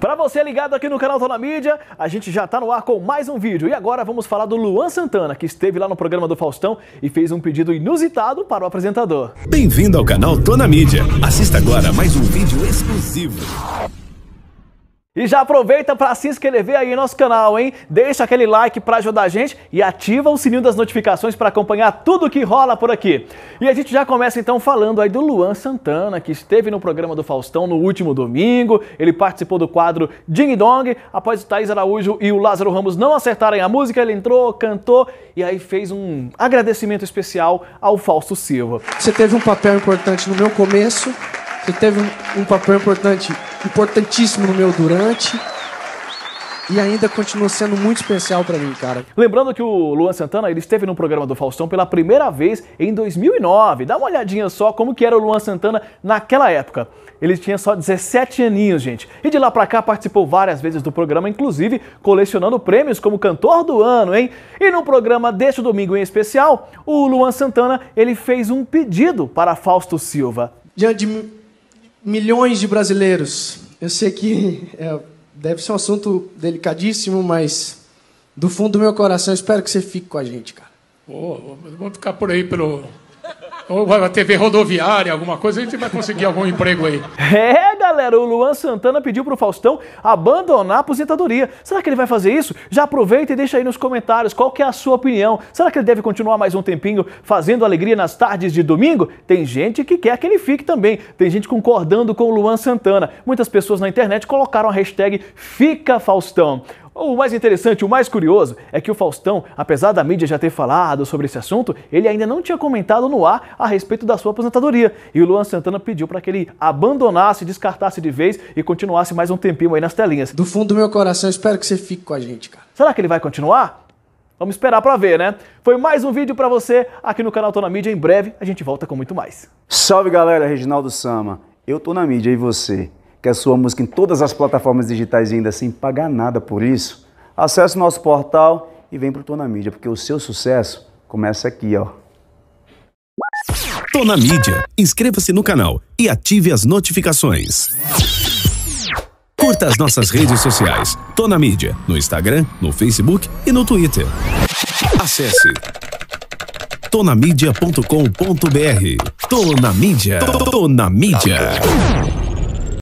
Para você ligado aqui no canal Tô na Mídia, a gente já está no ar com mais um vídeo. E agora vamos falar do Luan Santana, que esteve lá no programa do Faustão e fez um pedido inusitado para o apresentador. Bem-vindo ao canal Tô na Mídia. Assista agora mais um vídeo exclusivo. E já aproveita para se inscrever aí no nosso canal, hein? Deixa aquele like para ajudar a gente e ativa o sininho das notificações para acompanhar tudo que rola por aqui. E a gente já começa então falando aí do Luan Santana, que esteve no programa do Faustão no último domingo. Ele participou do quadro Ding Dong. Após o Thaís Araújo e o Lázaro Ramos não acertarem a música, ele entrou, cantou e aí fez um agradecimento especial ao Fausto Silva. Você teve um papel importante no meu começo, você teve um papel importante importantíssimo no meu durante. E ainda continua sendo muito especial para mim, cara. Lembrando que o Luan Santana, ele esteve no programa do Faustão pela primeira vez em 2009. Dá uma olhadinha só como que era o Luan Santana naquela época. Ele tinha só 17 aninhos, gente. E de lá pra cá participou várias vezes do programa, inclusive colecionando prêmios como cantor do ano, hein? E no programa deste domingo em especial, o Luan Santana, ele fez um pedido para Fausto Silva. Diante de milhões de brasileiros. Eu sei que é, deve ser um assunto delicadíssimo, mas do fundo do meu coração, espero que você fique com a gente, cara. Oh, vamos ficar por aí pelo, ou a TV rodoviária, alguma coisa, a gente vai conseguir algum emprego aí. É, galera, o Luan Santana pediu pro Faustão abandonar a aposentadoria. Será que ele vai fazer isso? Já aproveita e deixa aí nos comentários qual que é a sua opinião. Será que ele deve continuar mais um tempinho fazendo alegria nas tardes de domingo? Tem gente que quer que ele fique também. Tem gente concordando com o Luan Santana. Muitas pessoas na internet colocaram a hashtag Fica Faustão. O mais interessante, o mais curioso, é que o Faustão, apesar da mídia já ter falado sobre esse assunto, ele ainda não tinha comentado no ar a respeito da sua aposentadoria. E o Luan Santana pediu para que ele abandonasse, descartasse de vez e continuasse mais um tempinho aí nas telinhas. Do fundo do meu coração, espero que você fique com a gente, cara. Será que ele vai continuar? Vamos esperar para ver, né? Foi mais um vídeo para você aqui no canal Tô na Mídia. Em breve a gente volta com muito mais. Salve galera, Reginaldo Sama. Eu tô na mídia e você? quer sua música em todas as plataformas digitais e ainda sem pagar nada por isso, acesse nosso portal e vem para o Tonamídia Mídia, porque o seu sucesso começa aqui, ó. Tonamídia Mídia. Inscreva-se no canal e ative as notificações. Curta as nossas redes sociais. Tonamídia Mídia, no Instagram, no Facebook e no Twitter. Acesse tonamídia.com.br. Tô na mídia. Tô, tô na mídia.